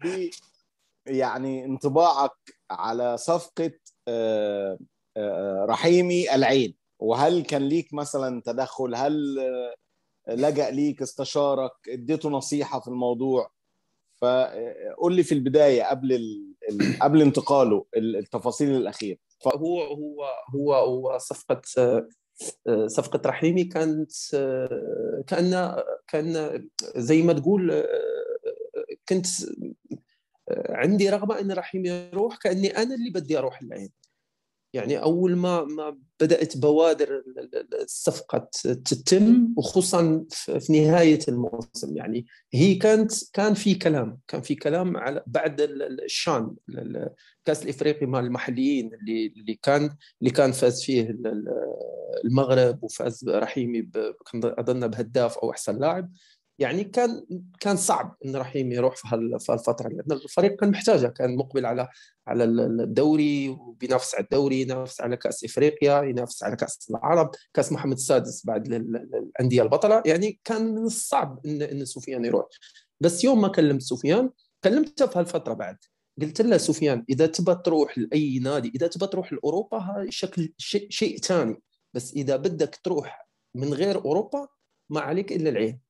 ب يعني انطباعك على صفقه آه، آه، آه، رحيمي العين وهل كان ليك مثلا تدخل هل لجأ ليك استشارك اديته نصيحه في الموضوع فقول لي في البدايه قبل قبل انتقاله التفاصيل الاخيره ف... هو هو هو هو صفقه صفقه رحيمي كانت كان كان زي ما تقول كنت آه، عندي رغبه ان رحيم يروح كاني انا اللي بدي اروح العين يعني اول ما ما بدات بوادر الصفقه تتم وخصوصا في نهايه الموسم يعني هي كانت كان في كلام كان في كلام على بعد الشان الكاس الافريقي مال المحليين اللي اللي كان اللي كان فاز فيه المغرب وفاز رحيمي اظن بهداف او احسن لاعب يعني كان كان صعب ان رحيم يروح في هالفتره لان الفريق كان محتاجه كان مقبل على على الدوري وبينافس على الدوري ينافس على كاس افريقيا ينافس على كاس العرب كاس محمد السادس بعد الانديه البطله يعني كان الصعب ان ان سفيان يروح بس يوم ما كلمت سفيان كلمته في هالفتره بعد قلت له سفيان اذا تبى تروح لاي نادي اذا تبى تروح لاوروبا هذا شكل شيء ثاني بس اذا بدك تروح من غير اوروبا ما عليك الا العين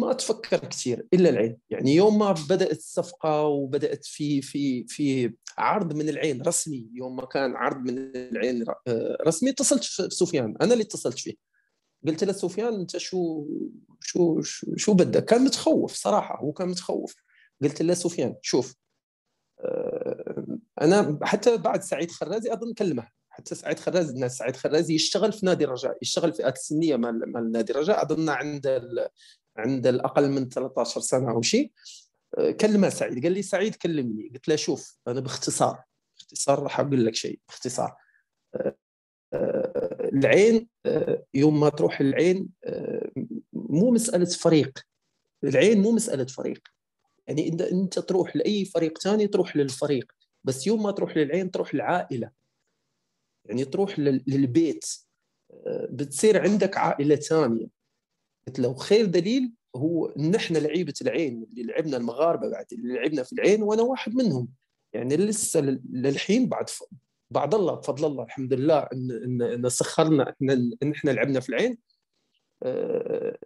ما تفكر كثير الا العين يعني يوم ما بدات الصفقه وبدات في في في عرض من العين رسمي يوم ما كان عرض من العين آه، رسمي اتصلت في سفيان انا اللي اتصلت فيه قلت له سفيان انت شو شو شو, بدك كان متخوف صراحه هو كان متخوف قلت له سفيان شوف آه، انا حتى بعد سعيد خرازي اظن كلمه حتى سعيد خرازي الناس سعيد خرازي يشتغل في نادي الرجاء يشتغل في السنيه مال نادي الرجاء اظن عند عند الاقل من 13 سنه او شيء آه، كلمه سعيد قال لي سعيد كلمني قلت له شوف انا باختصار باختصار راح اقول لك شيء باختصار آه، آه، العين يوم ما تروح العين مو مساله فريق العين مو مساله فريق يعني انت انت تروح لاي فريق ثاني تروح للفريق بس يوم ما تروح للعين تروح للعائله يعني تروح للبيت بتصير عندك عائله ثانيه قلت له خير دليل هو نحن لعيبه العين اللي لعبنا المغاربه بعد اللي لعبنا في العين وانا واحد منهم يعني لسه للحين بعد بعد الله بفضل الله الحمد لله ان ان, إن سخرنا ان احنا لعبنا في العين آه،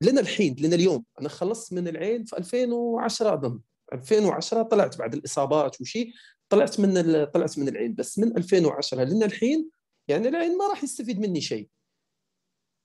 لنا الحين لنا اليوم انا خلصت من العين في 2010 اظن 2010 طلعت بعد الاصابات وشي طلعت من طلعت من العين بس من 2010 لنا الحين يعني العين ما راح يستفيد مني شيء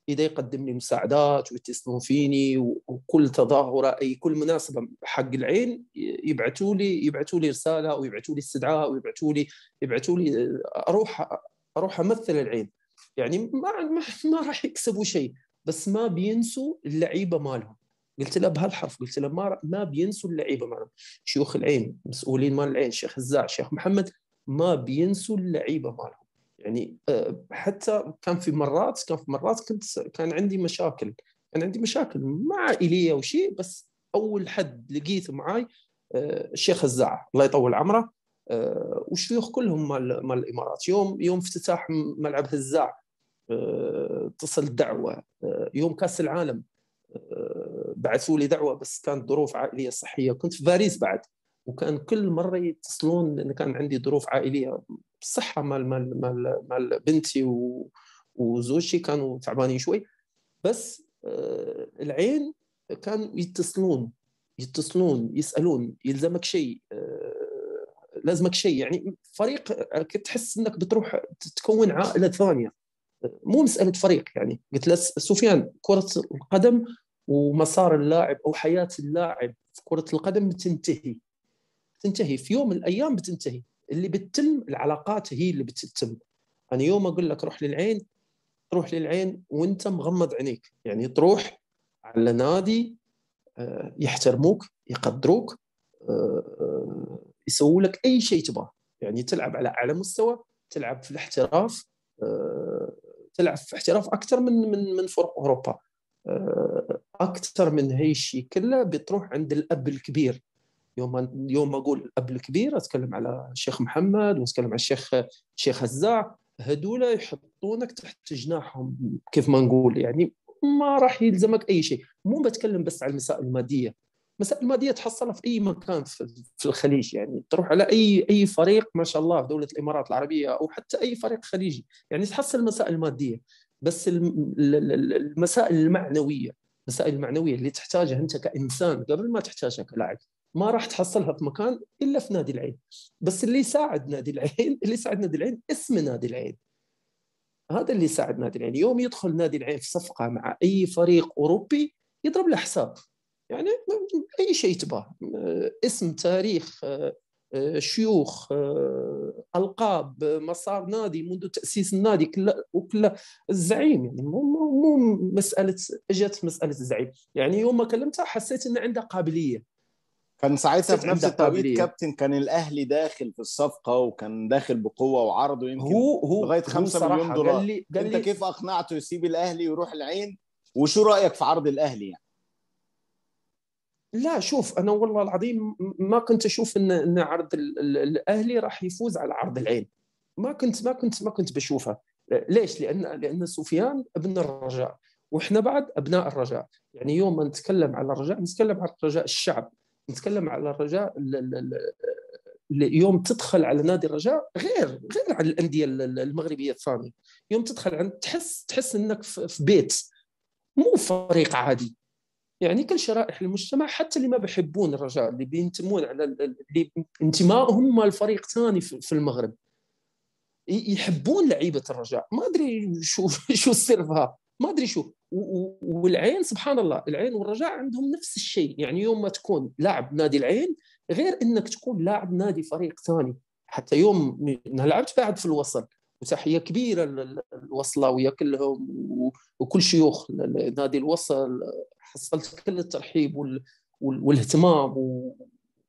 اذا يقدم لي مساعدات ويتصلون فيني وكل تظاهره اي كل مناسبه حق العين يبعثوا لي يبعثوا لي رساله ويبعثوا لي استدعاء ويبعثوا لي يبعثوا لي آه، اروح اروح امثل العين يعني ما ما, ما راح يكسبوا شيء بس ما بينسوا اللعيبه مالهم قلت له بهالحرف قلت له ما ما بينسوا اللعيبه مالهم شيوخ العين مسؤولين مال العين شيخ الزاع شيخ محمد ما بينسوا اللعيبه مالهم يعني آه، حتى كان في مرات كان في مرات كنت كان عندي مشاكل كان عندي مشاكل ما عائليه وشيء بس اول حد لقيته معاي آه، الشيخ الزاع الله يطول عمره آه، وشيوخ كلهم مال, مال الامارات يوم يوم افتتاح ملعب هزاع اتصل دعوه يوم كاس العالم بعثوا لي دعوه بس كانت ظروف عائليه صحيه كنت في باريس بعد وكان كل مره يتصلون لان كان عندي ظروف عائليه بالصحه مال مال مال مال بنتي وزوجتي كانوا تعبانين شوي بس آه، العين كانوا يتصلون يتصلون يسالون يلزمك شيء آه، لازمك شيء يعني فريق آه، تحس انك بتروح تكون عائله ثانيه مو مساله فريق يعني قلت له سفيان كره القدم ومسار اللاعب او حياه اللاعب في كره القدم بتنتهي تنتهي في يوم من الايام بتنتهي اللي بتتم العلاقات هي اللي بتتم انا يعني يوم اقول لك روح للعين تروح للعين وانت مغمض عينيك يعني تروح على نادي آه، يحترموك يقدروك آه، يسووا لك اي شيء تبغاه يعني تلعب على اعلى مستوى تلعب في الاحتراف آه، تلعب في احتراف اكثر من من من فرق اوروبا اكثر من هي الشيء كله بتروح عند الاب الكبير يوم يوم اقول الاب الكبير اتكلم على الشيخ محمد واتكلم على الشيخ الشيخ هزاع هذولا يحطونك تحت جناحهم كيف ما نقول يعني ما راح يلزمك اي شيء مو بتكلم بس على المسائل الماديه المسائل الماديه تحصلها في اي مكان في الخليج يعني تروح على اي اي فريق ما شاء الله في دوله الامارات العربيه او حتى اي فريق خليجي يعني تحصل المسائل الماديه بس المسائل المعنويه المسائل المعنويه اللي تحتاجها انت كانسان قبل ما تحتاجها كلاعب ما راح تحصلها في مكان الا في نادي العين بس اللي يساعد نادي العين اللي يساعد نادي العين اسم نادي العين هذا اللي يساعد نادي العين يوم يدخل نادي العين في صفقه مع اي فريق اوروبي يضرب له حساب يعني اي شيء تباه اسم تاريخ شيوخ القاب مسار نادي منذ تاسيس النادي كله وكل الزعيم يعني مو مو مساله اجت مساله الزعيم يعني يوم ما كلمتها حسيت ان عندها قابليه كان ساعتها في نفس التوقيت كابتن كان الاهلي داخل في الصفقه وكان داخل بقوه وعرضه يمكن هو هو لغايه 5 مليون دولار جل لي جل انت كيف اقنعته يسيب الاهلي ويروح العين وشو رايك في عرض الاهلي يعني؟ لا شوف انا والله العظيم ما كنت اشوف ان ان عرض الاهلي راح يفوز على عرض العين ما كنت ما كنت ما كنت بشوفها ليش؟ لان لان سفيان ابن الرجاء واحنا بعد ابناء الرجاء يعني يوم ما نتكلم على الرجاء نتكلم على رجاء الشعب نتكلم على الرجاء يوم تدخل على نادي الرجاء غير غير على الانديه المغربيه الثانيه يوم تدخل عند تحس تحس انك في بيت مو فريق عادي يعني كل شرائح المجتمع حتى اللي ما بيحبون الرجاء اللي بينتمون على اللي انتمائهم مع الفريق ثاني في المغرب يحبون لعيبه الرجاء ما ادري شو شو السر ما ادري شو والعين سبحان الله العين والرجاء عندهم نفس الشيء يعني يوم ما تكون لاعب نادي العين غير انك تكون لاعب نادي فريق ثاني حتى يوم انا لعبت بعد في الوصل وتحيه كبيره الوصلاويه كلهم وكل شيوخ نادي الوصل حصلت كل الترحيب والاهتمام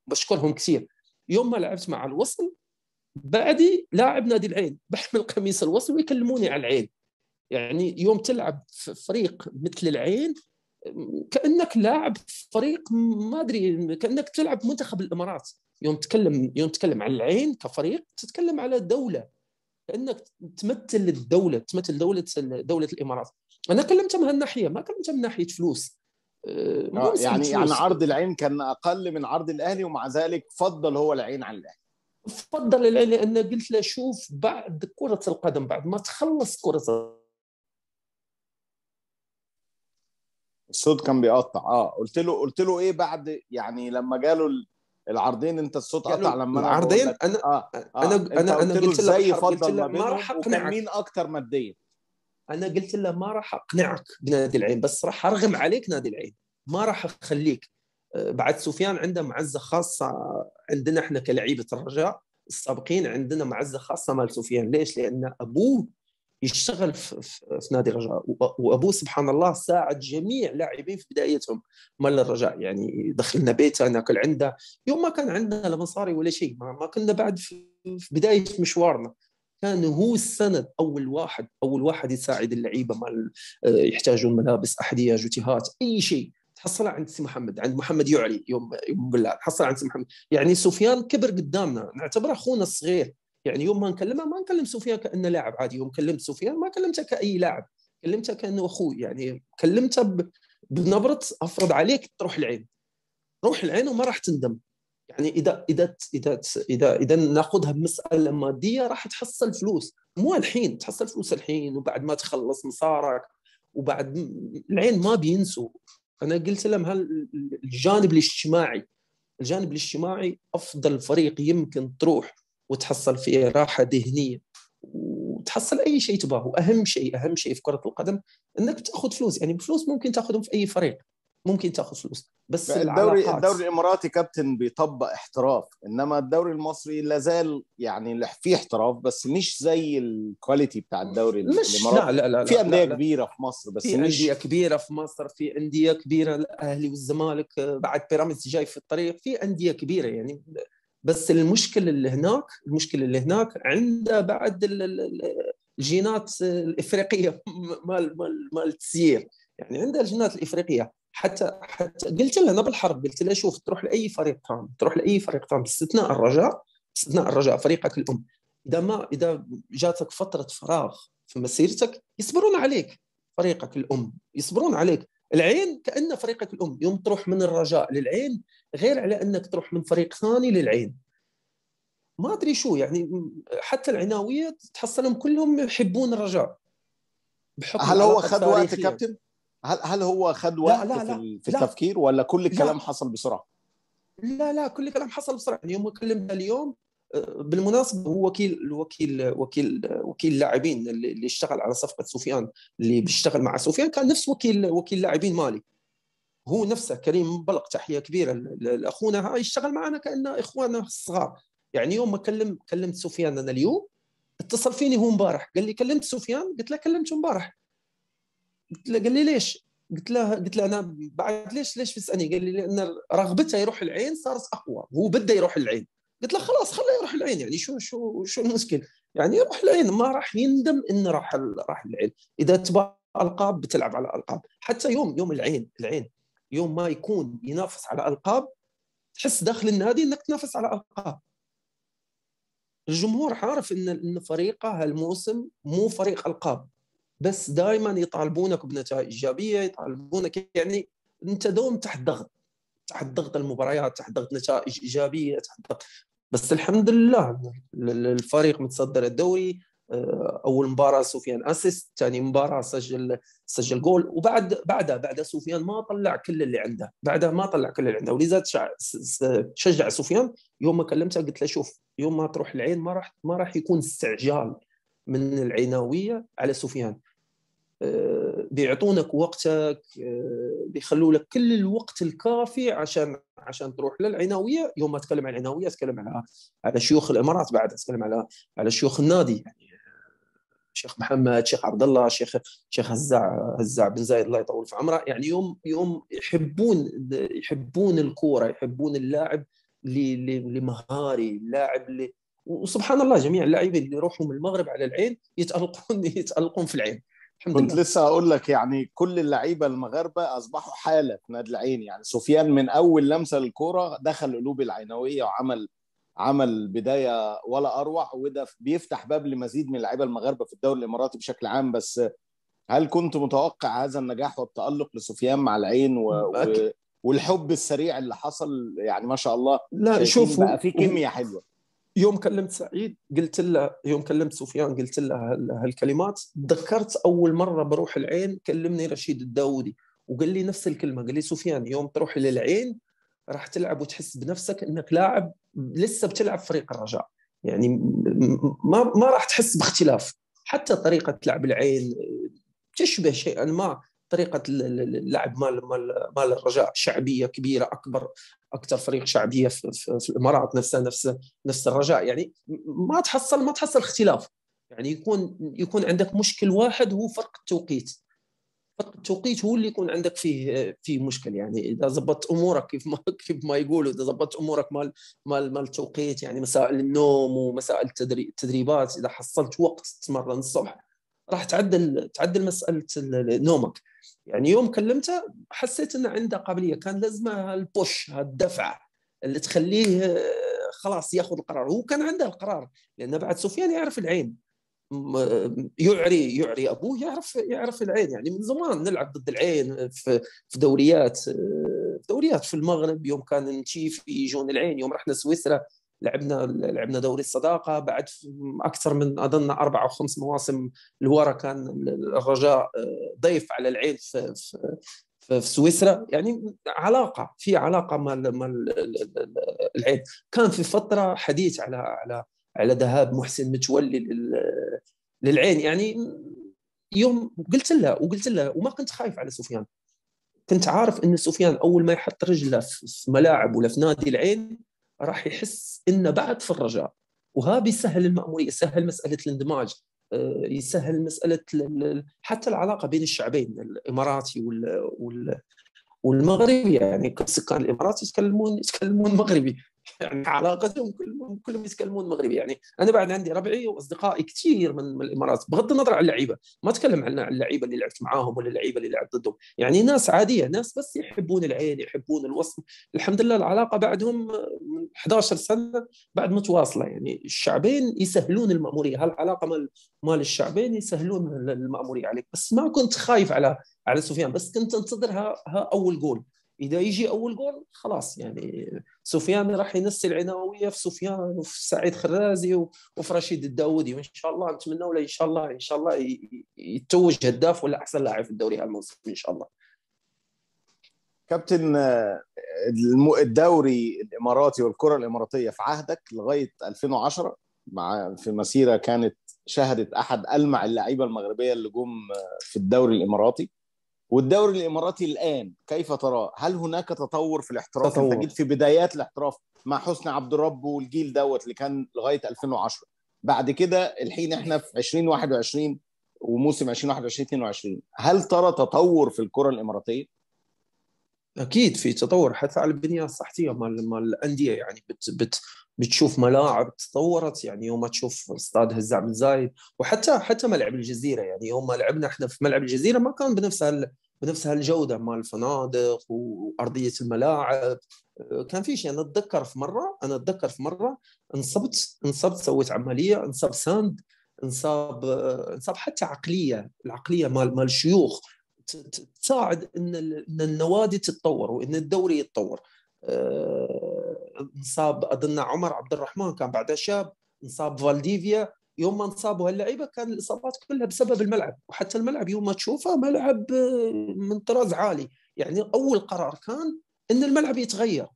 وبشكرهم كثير يوم ما لعبت مع الوصل بعدي لاعب نادي العين بحمل قميص الوصل ويكلموني على العين يعني يوم تلعب في فريق مثل العين كانك لاعب في فريق ما ادري كانك تلعب منتخب الامارات يوم تتكلم يوم تتكلم عن العين كفريق تتكلم على دوله كانك تمثل الدوله تمثل دوله دوله الامارات انا كلمتها من هالناحيه ما كلمتها من ناحيه فلوس آه، آه، يعني يعني يعني عرض العين كان اقل من عرض الاهلي ومع ذلك فضل هو العين عن الاهلي فضل العين لان قلت له شوف بعد كره القدم بعد ما تخلص كره الصوت كان بيقطع اه قلت له قلت له ايه بعد يعني لما جاله العرضين انت الصوت قطع لما العرضين انا آه، آه، انا انا انا قلت له ازاي فضل ما راح اقنعك مين اكتر ماديا انا قلت له ما راح اقنعك بنادي العين بس راح ارغم عليك نادي العين ما راح اخليك آه، بعد سفيان عنده معزه خاصه عندنا احنا كلعيبه الرجاء السابقين عندنا معزه خاصه مال سفيان ليش؟ لان ابوه يشتغل في, في نادي الرجاء وابوه سبحان الله ساعد جميع لاعبين في بدايتهم مال الرجاء يعني دخلنا بيته ناكل عنده يوم ما كان عندنا لا مصاري ولا شيء ما كنا بعد في بدايه مشوارنا كان هو السند اول واحد اول واحد يساعد اللعيبه مال آه، يحتاجون ملابس احذيه جوتيهات اي شيء حصل عند سي محمد عند محمد يعلي يوم يوم بالله تحصل عند سي محمد يعني سفيان كبر قدامنا نعتبره اخونا الصغير يعني يوم ما نكلمها ما نكلم سفيان كانه لاعب عادي يوم كلمت سفيان ما كلمته كاي لاعب كلمته كانه اخوي يعني كلمته بنبره افرض عليك تروح العين روح العين وما راح تندم يعني اذا اذا اذا اذا اذا ناخذها بمساله ماديه راح تحصل فلوس مو الحين تحصل فلوس الحين وبعد ما تخلص مسارك وبعد العين ما بينسوا انا قلت لهم الجانب الاجتماعي الجانب الاجتماعي افضل فريق يمكن تروح وتحصل فيه راحه ذهنيه وتحصل اي شيء تباه واهم شيء اهم شيء في كره القدم انك تاخذ فلوس يعني فلوس ممكن تاخذهم في اي فريق ممكن تاخذ فلوس بس الدوري الدوري الاماراتي كابتن بيطبق احتراف انما الدوري المصري لا زال يعني فيه احتراف بس مش زي الكواليتي بتاع الدوري مش الاماراتي لا لا لا في انديه كبيره في مصر بس في انديه كبيره في مصر في انديه كبيره الاهلي والزمالك آه، بعد بيراميدز جاي في الطريق في انديه كبيره يعني بس المشكله اللي هناك المشكله اللي هناك عنده بعد الجينات الافريقيه مال مال مال تسيير يعني عنده الجينات الافريقيه حتى حتى قلت له انا بالحرب قلت له شوف تروح لاي فريق تام تروح لاي فريق تام باستثناء الرجاء باستثناء الرجاء فريقك الام اذا ما اذا جاتك فتره فراغ في مسيرتك يصبرون عليك فريقك الام يصبرون عليك العين كأن فريقك الأم يوم تروح من الرجاء للعين غير على أنك تروح من فريق ثاني للعين ما أدري شو يعني حتى العناوية تحصلهم كلهم يحبون الرجاء هل هو خد وقت كابتن؟ هل هل هو خد وقت لا لا لا في التفكير ولا كل الكلام لا حصل بسرعه؟ لا لا كل الكلام حصل بسرعه يعني يوم كلمنا اليوم بالمناسبه هو وكيل وكيل وكيل وكيل اللاعبين اللي اشتغل على صفقه سفيان اللي بيشتغل مع سفيان كان نفس وكيل وكيل لاعبين مالي هو نفسه كريم بلق تحيه كبيره لاخونا هاي يشتغل معنا كانه اخواننا الصغار يعني يوم ما كلم كلمت سفيان انا اليوم اتصل فيني هو امبارح قال لي كلمت سفيان قلت له كلمته امبارح قلت له قال لي ليش قلت له قلت له انا بعد ليش ليش بيسالني قال لي لان رغبته يروح العين صارت اقوى هو بده يروح العين قلت له خلاص خليه يروح العين يعني شو شو شو المشكل يعني يروح العين ما راح يندم انه راح راح العين اذا تبى القاب بتلعب على القاب حتى يوم يوم العين العين يوم ما يكون ينافس على القاب تحس داخل النادي انك تنافس على القاب الجمهور عارف ان ان فريقه هالموسم مو فريق القاب بس دائما يطالبونك بنتائج ايجابيه يطالبونك يعني انت دوم تحت ضغط تحت ضغط المباريات تحت ضغط نتائج ايجابيه تحت ضغط بس الحمد لله الفريق متصدر الدوري آه، اول مباراه سفيان اسيست ثاني مباراه سجل سجل جول وبعد بعدها بعد سفيان ما طلع كل اللي عنده بعدها ما طلع كل اللي عنده ولذا شجع سفيان يوم ما كلمته قلت له شوف يوم ما تروح العين ما راح ما راح يكون استعجال من العيناويه على سفيان آه، بيعطونك وقتك آه، بيخلوا لك كل الوقت الكافي عشان عشان تروح للعناويه يوم ما اتكلم عن العناويه اتكلم على على شيوخ الامارات بعد اتكلم على على شيوخ النادي يعني آه، شيخ محمد شيخ عبد الله شيخ شيخ هزاع هزاع بن زايد الله يطول في عمره يعني يوم يوم يحبون يحبون الكوره يحبون اللاعب لمهاري اللاعب اللي وسبحان الله جميع اللاعبين اللي يروحوا من المغرب على العين يتالقون يتالقون في العين كنت لسه اقول لك يعني كل اللعيبه المغاربه اصبحوا حاله في نادي العين يعني سفيان من اول لمسه للكوره دخل قلوب العينويه وعمل عمل بدايه ولا اروع وده بيفتح باب لمزيد من اللعيبه المغاربه في الدوري الاماراتي بشكل عام بس هل كنت متوقع هذا النجاح والتالق لسفيان مع العين و... والحب السريع اللي حصل يعني ما شاء الله لا شوف بقى في كيمياء حلوه يوم كلمت سعيد قلت له يوم كلمت سفيان قلت له هالكلمات تذكرت اول مره بروح العين كلمني رشيد الداودي وقال لي نفس الكلمه قال لي سفيان يوم تروح للعين راح تلعب وتحس بنفسك انك لاعب لسه بتلعب فريق الرجاء يعني ما ما راح تحس باختلاف حتى طريقه لعب العين تشبه شيئا ما طريقه اللعب مال مال مال الرجاء شعبيه كبيره اكبر اكثر فريق شعبيه في, في, في الامارات نفسها نفس نفس الرجاء يعني ما تحصل ما تحصل اختلاف يعني يكون يكون عندك مشكل واحد هو فرق التوقيت فرق التوقيت هو اللي يكون عندك فيه فيه مشكل يعني اذا ضبطت امورك كيف ما كيف ما يقولوا اذا ضبطت امورك مال مال مال التوقيت يعني مسائل النوم ومسائل التدريبات اذا حصلت وقت تتمرن الصبح راح تعدل تعدل مساله نومك يعني يوم كلمته حسيت انه عنده قابليه كان لازمه البوش الدفعه اللي تخليه آه، خلاص ياخذ القرار هو كان عنده القرار لان بعد سفيان يعرف العين آه، يعري يعري ابوه يعرف يعرف العين يعني من زمان نلعب ضد العين في في دوريات آه، دوريات في المغرب يوم كان نشيف يجون العين يوم رحنا سويسرا لعبنا لعبنا دوري الصداقه بعد اكثر من اظن اربع او خمس مواسم الورا كان الرجاء آه، ضيف على العين في, في في سويسرا يعني علاقه في علاقه مع العين كان في فتره حديث على على على ذهاب محسن متولي للعين يعني يوم قلت لها وقلت لها وما كنت خايف على سفيان كنت عارف ان سفيان اول ما يحط رجله في ملاعب ولا في نادي العين راح يحس انه بعد في الرجاء وها بيسهل الماموريه يسهل مساله الاندماج آه، يسهل مساله حتى العلاقه بين الشعبين الاماراتي والمغربي يعني السكان الامارات يتكلمون يتكلمون مغربي يعني علاقتهم كلهم كلهم يتكلمون مغربي يعني انا بعد عندي ربعي واصدقائي كثير من, من الامارات بغض النظر عن اللعيبه ما اتكلم عن اللعيبه اللي لعبت معاهم ولا اللعيبه اللي لعبت ضدهم يعني ناس عاديه ناس بس يحبون العين يحبون الوصل الحمد لله العلاقه بعدهم من 11 سنه بعد متواصله يعني الشعبين يسهلون الماموريه هالعلاقه مال مال الشعبين يسهلون الماموريه عليك يعني بس ما كنت خايف على على سفيان بس كنت انتظر ها, ها اول جول اذا يجي اول جول خلاص يعني سفيان راح ينسي العناويه في سفيان وفي سعيد خرازي وفي رشيد الداودي وان شاء الله نتمنى ولا ان شاء الله ان شاء الله يتوج هداف ولا احسن لاعب في الدوري هالموسم ان شاء الله كابتن آه، الدوري الاماراتي والكره الاماراتيه في عهدك لغايه 2010 مع في مسيره كانت شهدت احد المع اللعيبه المغربيه اللي جم آه، في الدوري الاماراتي والدوري الاماراتي الان كيف تراه؟ هل هناك تطور في الاحتراف؟ تطور. انت جيت في بدايات الاحتراف مع حسني عبد الرب والجيل دوت اللي كان لغايه 2010 بعد كده الحين احنا في 2021 وموسم 2021 22 هل ترى تطور في الكره الاماراتيه؟ اكيد في تطور حتى على البنيه الصحيه مال مال الانديه يعني بت بت بتشوف ملاعب تطورت يعني يوم تشوف استاد هزاع بن زايد وحتى حتى ملعب الجزيره يعني يوم ما لعبنا احنا في ملعب الجزيره ما كان بنفس هال بنفس هالجوده مال الفنادق وارضيه الملاعب آه، كان في شيء انا اتذكر في مره انا اتذكر في مره انصبت انصبت سويت عمليه انصب ساند انصاب آه، انصاب حتى عقليه العقليه مال مال الشيوخ تساعد ان النوادي تتطور وان الدوري يتطور آه، انصاب اظن عمر عبد الرحمن كان بعده شاب انصاب فالديفيا يوم ما انصابوا هاللعيبه كان الاصابات كلها بسبب الملعب وحتى الملعب يوم ما تشوفه ملعب آه، من طراز عالي يعني اول قرار كان ان الملعب يتغير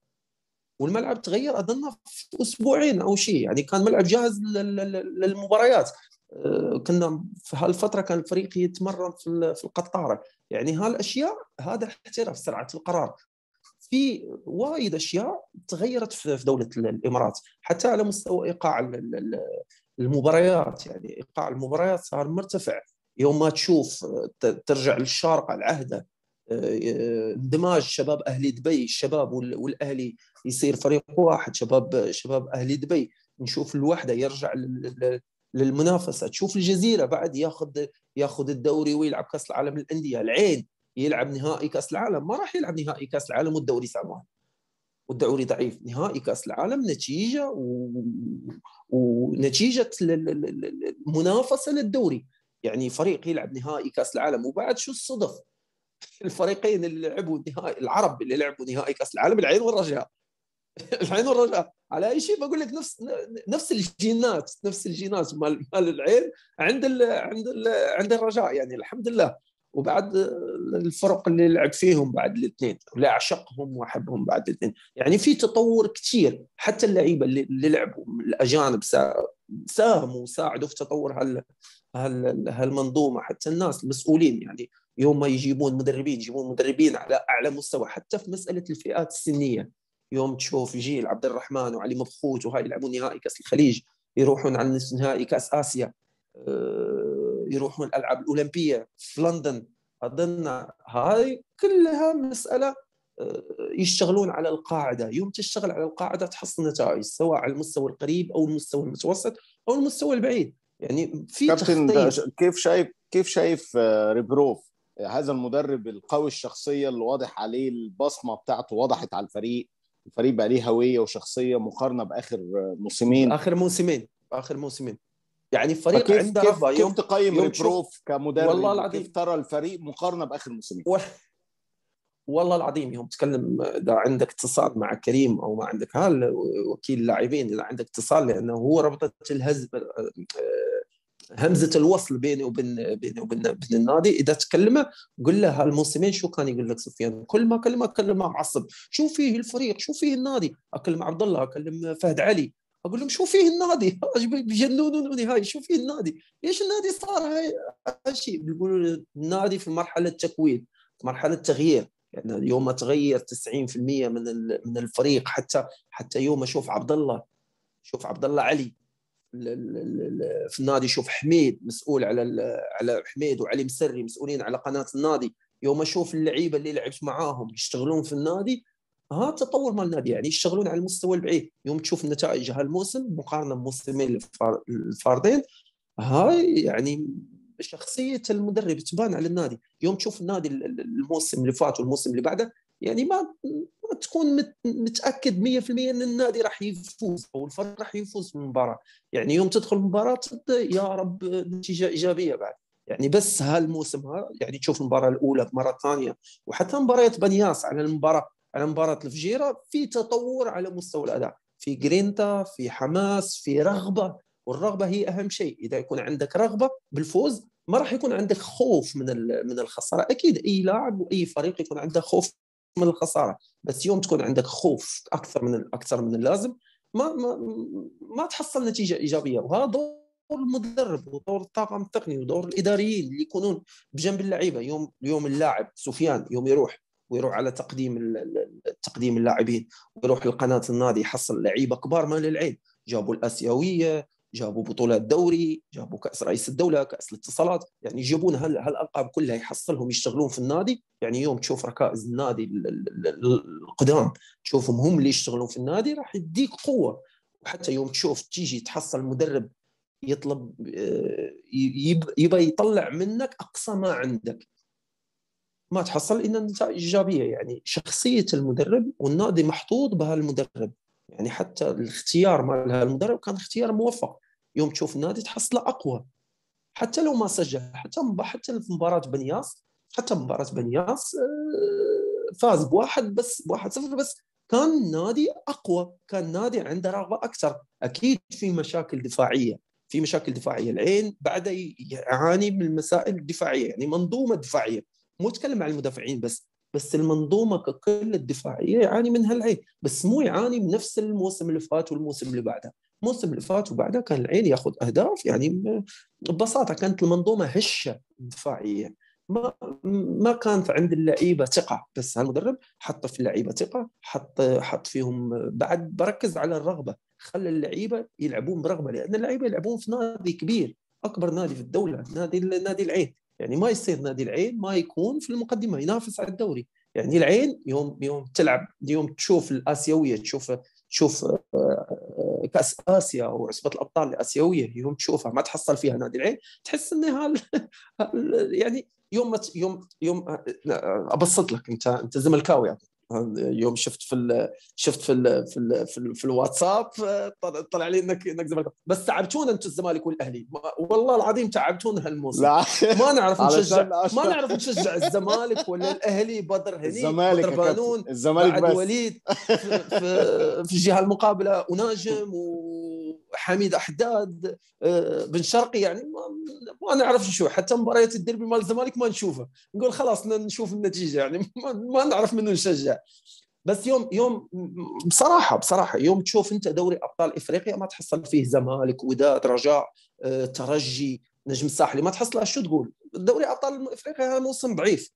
والملعب تغير اظن في اسبوعين او شيء يعني كان ملعب جاهز للمباريات آه، كنا في هالفتره كان الفريق يتمرن في القطاره يعني هالاشياء هذا احتراف سرعه القرار في وايد اشياء تغيرت في دوله الامارات حتى على مستوى ايقاع المباريات يعني ايقاع المباريات صار مرتفع يوم ما تشوف ترجع للشارقه العهده آه، آه، اندماج شباب اهلي دبي الشباب والاهلي يصير فريق واحد شباب شباب اهلي دبي نشوف الوحده يرجع للمنافسه تشوف الجزيره بعد ياخذ ياخذ الدوري ويلعب كاس العالم للانديه العين يلعب نهائي كاس العالم ما راح يلعب نهائي كاس العالم والدوري سامان والدوري ضعيف نهائي كاس العالم نتيجه و... ونتيجه المنافسه للدوري يعني فريق يلعب نهائي كاس العالم وبعد شو الصدف الفريقين اللي لعبوا نهائي العرب اللي لعبوا نهائي كاس العالم العين والرجاء العين والرجاء على اي شيء بقول لك نفس نفس الجينات نفس الجينات مال مال العين عند الـ عند الـ عند الرجاء يعني الحمد لله وبعد الفرق اللي لعب فيهم بعد الاثنين ولا اعشقهم واحبهم بعد الاثنين يعني في تطور كثير حتى اللعيبه اللي لعبوا الاجانب ساهموا وساعدوا في تطور هال هال هالمنظومه حتى الناس المسؤولين يعني يوم ما يجيبون مدربين يجيبون مدربين على اعلى مستوى حتى في مساله الفئات السنيه يوم تشوف جيل عبد الرحمن وعلي مبخوت وهاي يلعبون نهائي كاس الخليج يروحون على نصف نهائي كاس اسيا آه، يروحون الالعاب الاولمبيه في لندن اظن هاي كلها مساله آه، يشتغلون على القاعده يوم تشتغل على القاعده تحصل نتائج سواء على المستوى القريب او المستوى المتوسط او المستوى البعيد يعني في كابتن كيف شايف كيف شايف آه، ريبروف هذا المدرب القوي الشخصيه اللي واضح عليه البصمه بتاعته وضحت على الفريق الفريق بقى ليه هويه وشخصيه مقارنه باخر موسمين اخر موسمين اخر موسمين يعني الفريق عنده كيف, كيف يوم تقيم يوم البروف كمدرب والله العظيم كيف ترى الفريق مقارنه باخر موسمين و... والله العظيم يوم تكلم اذا عندك اتصال مع كريم او ما عندك هال وكيل اللاعبين اذا عندك اتصال لانه هو ربطه الهزب آه، همزه الوصل بيني وبين بيني وبين بين النادي اذا تكلم قل له الموسمين شو كان يقول لك سفيان كل ما كلمه كلمه معصب شو فيه الفريق شو فيه النادي اكلم عبد الله اكلم فهد علي اقول لهم شو فيه النادي بجنونوني هاي شو فيه النادي ليش النادي صار هاي الشيء بيقولوا النادي في مرحله تكوين مرحله تغيير يعني اليوم تغير 90% من من الفريق حتى حتى يوم اشوف عبد الله شوف عبد الله علي في النادي يشوف حميد مسؤول على على حميد وعلي مسري مسؤولين على قناه النادي يوم اشوف اللعيبه اللي لعبت معاهم يشتغلون في النادي ها التطور مال النادي يعني يشتغلون على المستوى البعيد يوم تشوف نتائج هالموسم مقارنه بموسمين الفاردين هاي يعني شخصيه المدرب تبان على النادي يوم تشوف النادي الموسم اللي فات والموسم اللي بعده يعني ما تكون متاكد 100% ان النادي راح يفوز او الفريق راح يفوز بالمباراه يعني يوم تدخل المباراه يا رب نتيجه ايجابيه بعد يعني بس هالموسم ها يعني تشوف المباراه الاولى مره ثانيه وحتى مباريات بنياس على المباراه على مباراه الفجيره في تطور على مستوى الاداء في جرينتا في حماس في رغبه والرغبه هي اهم شيء اذا يكون عندك رغبه بالفوز ما راح يكون عندك خوف من من الخساره اكيد اي لاعب واي فريق يكون عنده خوف من الخساره بس يوم تكون عندك خوف اكثر من اكثر من اللازم ما ما, ما تحصل نتيجه ايجابيه وهذا دور المدرب ودور الطاقم التقني ودور الاداريين اللي يكونون بجنب اللعيبه يوم يوم اللاعب سفيان يوم يروح ويروح على تقديم تقديم اللاعبين ويروح لقناه النادي يحصل لعيبه كبار ما للعين جابوا الاسيويه جابوا بطولات دوري جابوا كاس رئيس الدوله كاس الاتصالات يعني يجيبون هالالقاب كلها يحصلهم يشتغلون في النادي يعني يوم تشوف ركائز النادي القدام تشوفهم هم اللي يشتغلون في النادي راح يديك قوه وحتى يوم تشوف تيجي تحصل مدرب يطلب آه، يبى يطلع منك اقصى ما عندك ما تحصل الا نتائج ايجابيه يعني شخصيه المدرب والنادي محطوط بهالمدرب يعني حتى الاختيار مالها المدرب كان اختيار موفق يوم تشوف النادي تحصله اقوى حتى لو ما سجل حتى حتى في مباراه بنياس حتى مباراه بنياس آه، فاز بواحد بس بواحد صفر بس كان النادي اقوى كان النادي عنده رغبه اكثر اكيد في مشاكل دفاعيه في مشاكل دفاعيه العين بعد يعاني من المسائل الدفاعيه يعني منظومه دفاعيه مو اتكلم عن المدافعين بس بس المنظومه ككل الدفاعيه يعاني من هالعين بس مو يعاني بنفس الموسم اللي فات والموسم اللي بعده الموسم اللي فات وبعده كان العين ياخذ اهداف يعني ببساطه كانت المنظومه هشه دفاعيه ما ما كانت عند اللعيبه ثقه بس هالمدرب حط في اللعيبه ثقه حط حط فيهم بعد بركز على الرغبه خلى اللعيبه يلعبون برغبه لان اللعيبه يلعبون في نادي كبير اكبر نادي في الدوله نادي نادي العين يعني ما يصير نادي العين ما يكون في المقدمه ينافس على الدوري يعني العين يوم يوم تلعب يوم تشوف الاسيويه تشوف تشوف آه، آه، كاس اسيا وعصبه الابطال الاسيويه يوم تشوفها ما تحصل فيها نادي العين تحس انها يعني يوم يوم يوم آه، ابسط لك انت انت زملكاوي يعني يوم شفت في الـ شفت في الـ في, الـ في, الـ في الواتساب طلع لي انك انك زمالك بس تعبتونا انتم الزمالك والاهلي والله العظيم تعبتونا هالموسم لا ما نعرف نشجع ما نعرف نشجع الزمالك ولا الاهلي بدر هني الزمالك بدر بانون الزمالك بعد بس. وليد في, في, في الجهه المقابله وناجم و حميد احداد آه، بن شرقي يعني ما نعرف نشوف حتى مباريات الديربي مال الزمالك ما نشوفها نقول خلاص نشوف النتيجه يعني ما نعرف منو نشجع بس يوم يوم بصراحه بصراحه يوم تشوف انت دوري ابطال افريقيا ما تحصل فيه زمالك وداد رجاء آه، ترجي نجم الساحلي ما تحصلها شو تقول دوري ابطال افريقيا هذا موسم ضعيف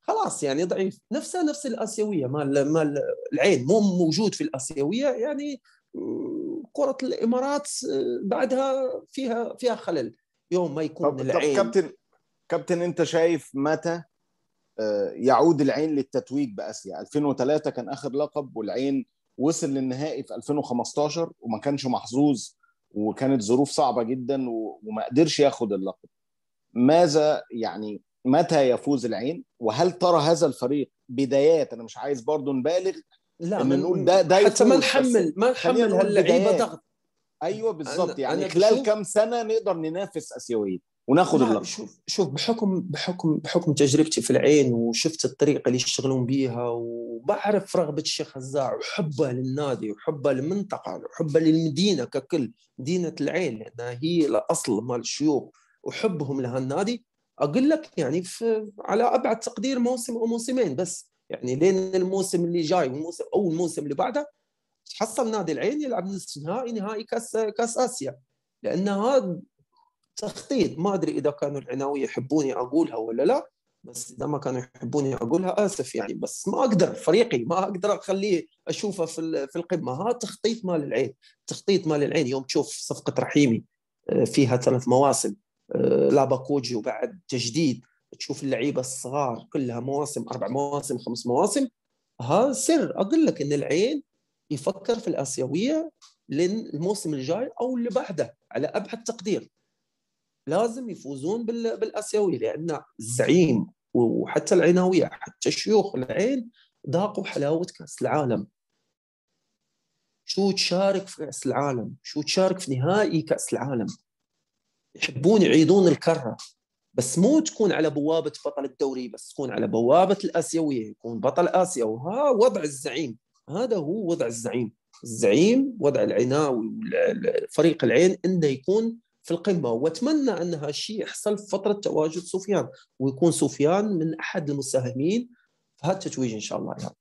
خلاص يعني ضعيف نفسها نفس الاسيويه مال مال العين مو موجود في الاسيويه يعني كره الامارات آه، بعدها فيها فيها خلل يوم ما يكون طب العين طب كابتن كابتن انت شايف متى آه، يعود العين للتتويج باسيا 2003 كان اخر لقب والعين وصل للنهائي في 2015 وما كانش محظوظ وكانت ظروف صعبه جدا وما قدرش ياخد اللقب ماذا يعني متى يفوز العين وهل ترى هذا الفريق بدايات انا مش عايز برضو نبالغ لا إن نقول ده, ده حتى ما نحمل ما نحمل اللعيبه ضغط ايوه بالظبط يعني أنا خلال كم سنه نقدر ننافس اسيويين وناخذ اللقب شوف شوف بحكم بحكم بحكم تجربتي في العين وشفت الطريقه اللي يشتغلون بيها وبعرف رغبه الشيخ هزاع وحبه للنادي وحبه للمنطقه وحبه للمدينه ككل مدينه العين لانها هي الاصل مال الشيوخ وحبهم لهالنادي اقول لك يعني في على ابعد تقدير موسم او موسمين بس يعني لين الموسم اللي جاي والموسم او الموسم اللي بعده تحصل نادي العين يلعب نصف نهائي نهائي كاس كاس اسيا لان هذا تخطيط ما ادري اذا كانوا العناويه يحبوني اقولها ولا لا بس اذا ما كانوا يحبوني اقولها اسف يعني بس ما اقدر فريقي ما اقدر اخليه اشوفه في في القمه هذا تخطيط مال العين تخطيط مال العين يوم تشوف صفقه رحيمي آه، فيها ثلاث مواسم آه، لاباكوجي وبعد تجديد تشوف اللعيبه الصغار كلها مواسم اربع مواسم خمس مواسم هذا سر اقول لك ان العين يفكر في الاسيويه للموسم الجاي او اللي بعده على ابعد تقدير لازم يفوزون بالاسيوي لان الزعيم وحتى العناويه حتى شيوخ العين ذاقوا حلاوه كاس العالم شو تشارك في كاس العالم شو تشارك في نهائي كاس العالم يحبون يعيدون الكره بس مو تكون على بوابه بطل الدوري بس تكون على بوابه الاسيويه يكون بطل اسيا وها وضع الزعيم هذا هو وضع الزعيم الزعيم وضع العناء فريق العين انه يكون في القمه واتمنى ان هالشيء يحصل في فتره تواجد سفيان ويكون سفيان من احد المساهمين في هالتتويج ان شاء الله يعني.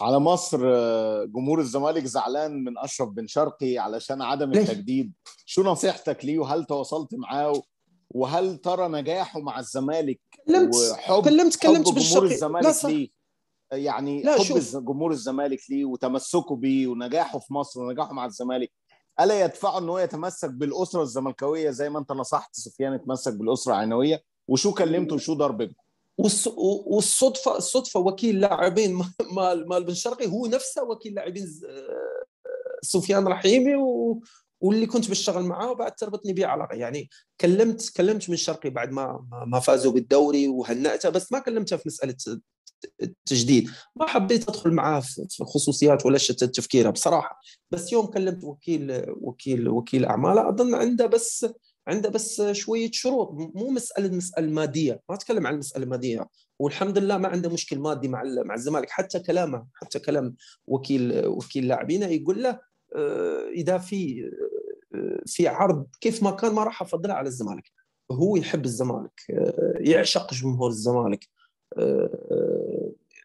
على مصر آه، جمهور الزمالك زعلان من اشرف بن شرقي علشان عدم التجديد شو نصيحتك ليه وهل تواصلت معاه وهل ترى نجاحه مع الزمالك كلمت وحب كلمت كلمت حب جمهور الزمالك لا ليه يعني لا حب شوف. جمهور الزمالك ليه وتمسكه بيه ونجاحه في مصر ونجاحه مع الزمالك الا يدفعه ان هو يتمسك بالاسره الزملكاويه زي ما انت نصحت سفيان يتمسك بالاسره العنويه وشو كلمته وشو ضربه والصدفه الصدفه وكيل لاعبين مال مال بن شرقي هو نفسه وكيل لاعبين آه، سفيان رحيمي واللي كنت بشتغل معاه وبعد تربطني به علاقه يعني كلمت كلمت من شرقي بعد ما ما فازوا بالدوري وهنأته بس ما كلمته في مساله التجديد ما حبيت ادخل معاه في الخصوصيات ولا شتت تفكيره بصراحه بس يوم كلمت وكيل وكيل وكيل اعماله اظن عنده بس عنده بس شويه شروط مو مساله مساله ماديه ما اتكلم عن المساله الماديه والحمد لله ما عنده مشكل مادي مع مع الزمالك حتى كلامه حتى كلام وكيل وكيل لاعبينه يقول له آه، اذا في آه، في عرض كيف ما كان ما راح افضله على الزمالك هو يحب الزمالك آه، يعشق جمهور الزمالك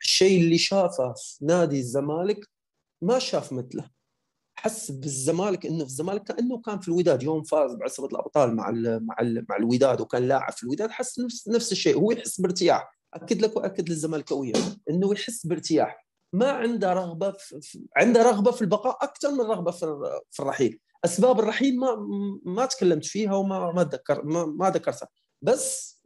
الشيء اللي شافه في نادي الزمالك ما شاف مثله حس بالزمالك انه في الزمالك كانه كان في الوداد يوم فاز بعصبه الابطال مع الـ مع الـ مع الوداد وكان لاعب في الوداد حس نفس نفس الشيء هو يحس بارتياح اكد لك واكد للزمالكويه انه يحس بارتياح ما عنده رغبه في عنده رغبه في البقاء اكثر من رغبه في الرحيل اسباب الرحيل ما ما تكلمت فيها وما ما ذكر ما, ما ذكرتها بس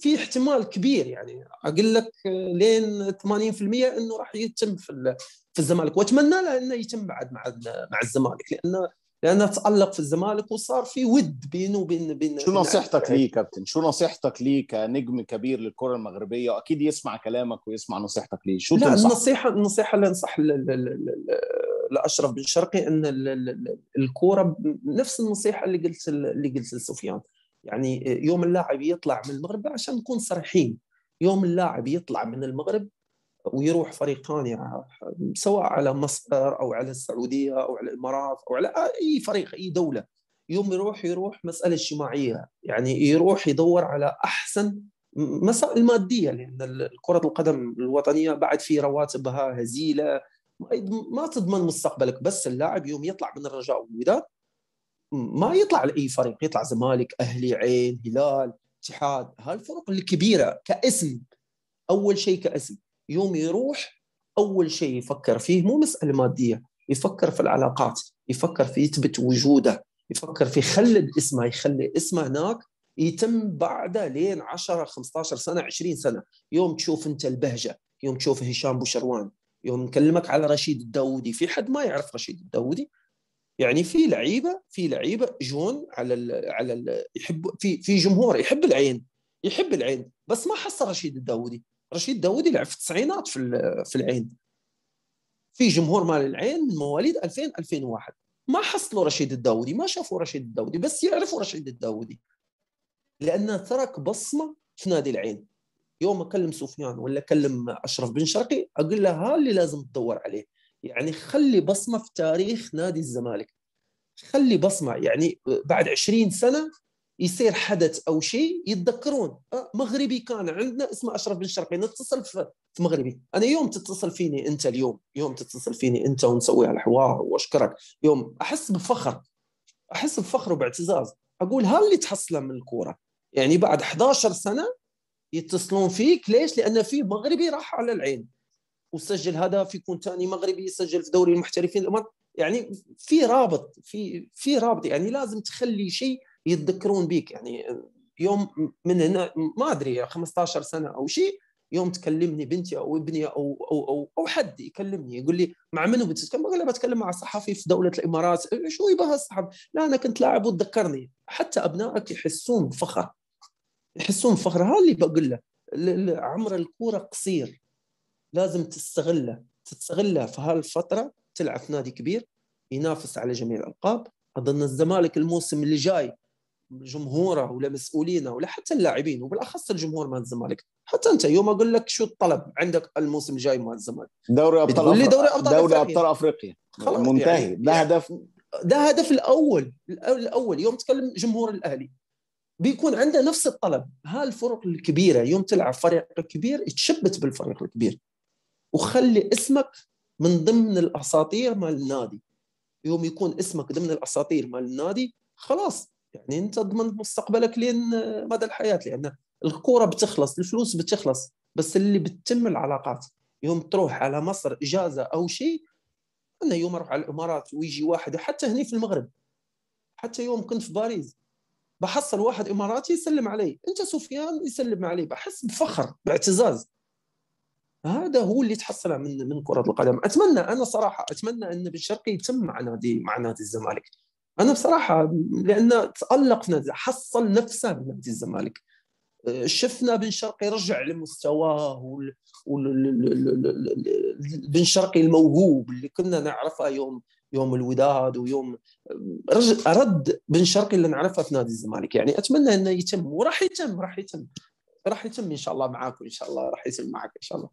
في احتمال كبير يعني اقول لك لين 80% انه راح يتم في في الزمالك واتمنى له انه يتم بعد مع مع الزمالك لانه لانها تالق في الزمالك وصار في ود بينه وبين بين شو نصيحتك ليه كابتن؟ شو نصيحتك ليه كنجم كبير للكره المغربيه واكيد يسمع كلامك ويسمع نصيحتك ليه؟ شو لا تنصح؟ النصيحه النصيحه اللي انصح لاشرف بن شرقي ان الكوره نفس النصيحه اللي قلت اللي قلت لسفيان يعني يوم اللاعب يطلع من المغرب عشان نكون صريحين يوم اللاعب يطلع من المغرب ويروح فريقان ثاني يعني سواء على مصر او على السعوديه او على الامارات او على اي فريق اي دوله يوم يروح يروح مساله اجتماعيه يعني يروح يدور على احسن مسائل الماديه لان كره القدم الوطنيه بعد في رواتبها هزيله ما تضمن مستقبلك بس اللاعب يوم يطلع من الرجاء والوداد ما يطلع لاي فريق يطلع زمالك اهلي عين هلال اتحاد هالفرق الكبيره كاسم اول شيء كاسم يوم يروح اول شيء يفكر فيه مو مساله ماديه يفكر في العلاقات يفكر في يثبت وجوده يفكر في يخلد اسمه يخلي اسمه هناك يتم بعده لين 10 15 سنه 20 سنه يوم تشوف انت البهجه يوم تشوف هشام بوشروان يوم نكلمك على رشيد الداودي في حد ما يعرف رشيد الداودي يعني في لعيبه في لعيبه جون على الـ على الـ يحب في في جمهور يحب العين يحب العين بس ما حصل رشيد الداودي رشيد داوودي لعب في التسعينات في في العين في جمهور مال العين من مواليد 2000 2001 ما حصلوا رشيد الداودي ما شافوا رشيد الداودي بس يعرفوا رشيد الداودي لان ترك بصمه في نادي العين يوم اكلم سفيان ولا اكلم اشرف بن شرقي اقول له ها اللي لازم تدور عليه يعني خلي بصمه في تاريخ نادي الزمالك خلي بصمه يعني بعد 20 سنه يصير حدث او شيء يتذكرون آه، مغربي كان عندنا اسمه اشرف بن شرقي نتصل في مغربي انا يوم تتصل فيني انت اليوم يوم تتصل فيني انت ونسوي الحوار واشكرك يوم احس بفخر احس بفخر وباعتزاز اقول هل اللي تحصله من الكوره يعني بعد 11 سنه يتصلون فيك ليش؟ لان في مغربي راح على العين وسجل هدف يكون ثاني مغربي يسجل في دوري المحترفين يعني في رابط في في رابط يعني لازم تخلي شيء يتذكرون بيك يعني يوم من هنا ما ادري 15 سنه او شيء يوم تكلمني بنتي او ابني او او او, أو حد يكلمني يقول لي مع منو بتتكلم؟ اقول له بتكلم مع صحفي في دوله الامارات شو يبغى الصحفي؟ لا انا كنت لاعب وتذكرني حتى ابنائك يحسون بفخر يحسون بفخر هذا اللي بقول له عمر الكوره قصير لازم تستغله تستغله في هالفتره تلعب في نادي كبير ينافس على جميع الالقاب اظن الزمالك الموسم اللي جاي جمهوره ولا مسؤولينه ولا حتى اللاعبين وبالاخص الجمهور مال الزمالك حتى انت يوم اقول لك شو الطلب عندك الموسم الجاي مع الزمالك دوري ابطال أفريقيا دوري ابطال دوري ابطال افريقيا يعني منتهي يعني ده هدف ده هدف الاول الاول يوم تكلم جمهور الاهلي بيكون عنده نفس الطلب ها الفرق الكبيره يوم تلعب فريق كبير تشبت بالفريق الكبير وخلي اسمك من ضمن الاساطير مال النادي يوم يكون اسمك ضمن الاساطير مال النادي خلاص يعني انت تضمن مستقبلك لين مدى الحياه لان الكره بتخلص الفلوس بتخلص بس اللي بتتم العلاقات يوم تروح على مصر اجازه او شيء انا يوم اروح على الامارات ويجي واحد حتى هنا في المغرب حتى يوم كنت في باريس بحصل واحد اماراتي يسلم علي انت سفيان يسلم علي بحس بفخر باعتزاز هذا هو اللي تحصله من من كره القدم اتمنى انا صراحه اتمنى ان بن شرقي يتم مع نادي مع نادي الزمالك انا بصراحه لانه تالق في نادي حصل نفسه بنادي الزمالك شفنا بن شرقي رجع لمستواه بن شرقي الموهوب اللي كنا نعرفه يوم يوم الوداد ويوم رد بن شرقي اللي نعرفه في نادي الزمالك يعني اتمنى انه يتم وراح يتم راح يتم راح يتم ان شاء الله معاكم ان شاء الله راح يتم معك ان شاء الله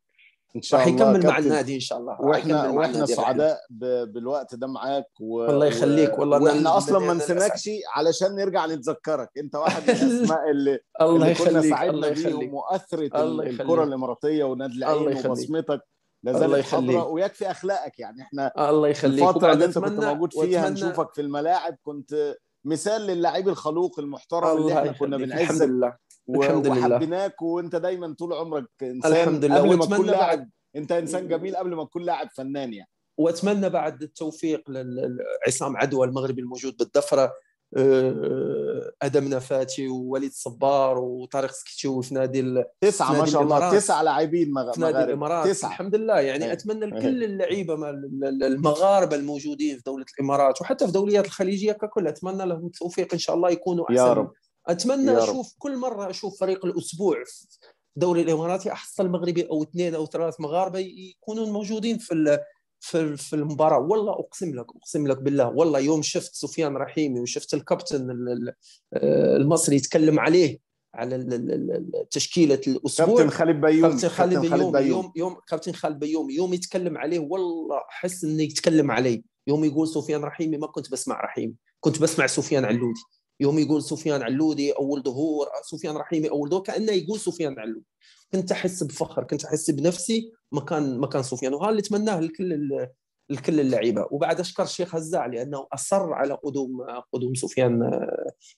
ان شاء الله يكمل مع النادي ان شاء الله واحنا واحنا سعداء بالوقت ده معاك و... الله يخليك والله واحنا اصلا ما نسيناكش علشان نرجع نتذكرك انت واحد من الاسماء اللي, الله اللي كنا ومؤثره بيهم واثره الكره الاماراتيه ونادي العين وبصمتك لا زالت حاضره ويكفي اخلاقك يعني احنا الله يخليك الفتره اللي انت كنت موجود فيها نشوفك في الملاعب كنت مثال للاعيب الخلوق المحترم اللي احنا كنا لله الحمد لله وحبيناك وانت دايما طول عمرك انسان الحمد لله قبل ما تكون لاعب انت انسان جميل قبل ما تكون لاعب فنان يعني واتمنى بعد التوفيق لعصام عدوى المغربي الموجود بالدفره آه، آه، ادم نفاتي ووليد صبار وطارق سكتشوي في نادي تسعه ما شاء الله تسعه لاعبين مغرب في نادي الامارات تسعة. الحمد لله يعني هي. إيه. اتمنى إيه. لكل اللعيبه المغاربه الموجودين في دوله الامارات وحتى في دوليات الخليجيه ككل اتمنى لهم التوفيق ان شاء الله يكونوا احسن يا رب. اتمنى اشوف كل مره اشوف فريق الاسبوع في الدوري الاماراتي احصل مغربي او اثنين او ثلاث مغاربه يكونوا موجودين في في المباراه والله اقسم لك اقسم لك بالله والله يوم شفت سفيان رحيمي وشفت الكابتن آه، المصري يتكلم عليه على تشكيله الاسبوع كابتن خالد بيوم كابتن خالد بيوم, بيوم يوم يوم كابتن خالد بيوم يوم يتكلم عليه والله احس انه يتكلم عليه يوم يقول سفيان رحيمي ما كنت بسمع رحيمي كنت بسمع سفيان علودي يوم يقول سفيان علودي اول ظهور آه، سفيان رحيمي اول ظهور كانه يقول سفيان علودي كنت احس بفخر كنت احس بنفسي مكان مكان سفيان وهذا اللي تمناه لكل لكل اللعيبه وبعد اشكر الشيخ هزاع لانه اصر على قدوم قدوم سفيان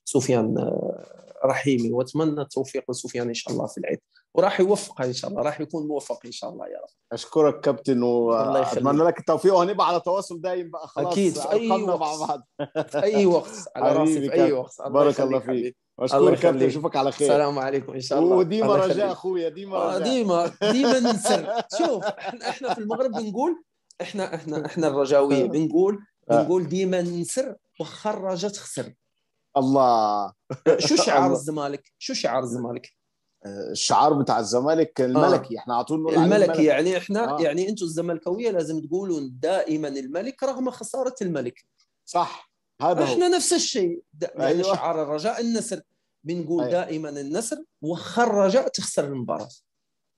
سفيان آه، رحيمي واتمنى التوفيق لسفيان ان شاء الله في العيد وراح يوفق ان شاء الله راح يكون موفق ان شاء الله يا رب اشكرك كابتن واتمنى لك التوفيق وهنبقى على تواصل دايم بقى خلاص اكيد في اي وقت مع بعض في اي وقت على راسي في اي وقت الله بارك الله فيك اشكرك كابتن اشوفك على خير السلام عليكم ان شاء الله وديما رجاء اخويا ديما آه، رجاء ديما ديما نسر شوف احنا احنا في المغرب بنقول احنا احنا احنا الرجاويه بنقول آه. بنقول ديما نسر وخرجت خسر الله شو شعار الزمالك شو شعار الزمالك الشعار بتاع الزمالك الملكي آه. احنا على طول نقول الملكي الملك. يعني احنا آه. يعني انتم الزملكاويه لازم تقولوا دائما الملك رغم خساره الملك صح هذا احنا هو. نفس الشيء يعني أيوة. شعار الرجاء النسر بنقول أيوة. دائما النسر وخر الرجاء تخسر المباراه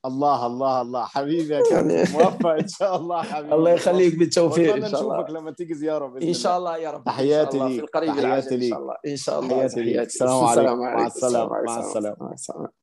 الله الله الله حبيبي يا كريم يعني موفق ان شاء الله حبيبي الله يخليك بالتوفيق ان شاء الله نشوفك لما تيجي زياره باذن ان شاء الله يا رب تحياتي ليك تحياتي ليك ان شاء الله ان شاء الله تحياتي ليك السلام عليكم مع السلامه مع السلامه مع السلامه